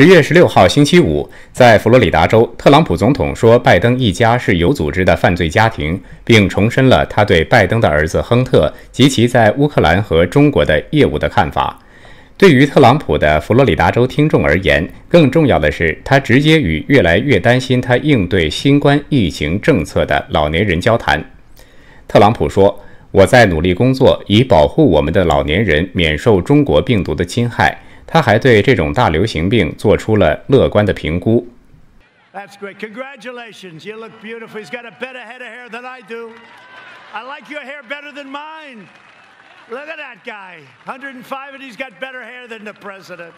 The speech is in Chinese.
十月十六号星期五，在佛罗里达州，特朗普总统说拜登一家是有组织的犯罪家庭，并重申了他对拜登的儿子亨特及其在乌克兰和中国的业务的看法。对于特朗普的佛罗里达州听众而言，更重要的是他直接与越来越担心他应对新冠疫情政策的老年人交谈。特朗普说：“我在努力工作，以保护我们的老年人免受中国病毒的侵害。”他还对这种大流行病做出了乐观的评估。That's great. Congratulations. You look beautiful. He's got a better head of hair than I do. I like your hair better than mine. Look at that guy. 105 and he's got better hair than the president.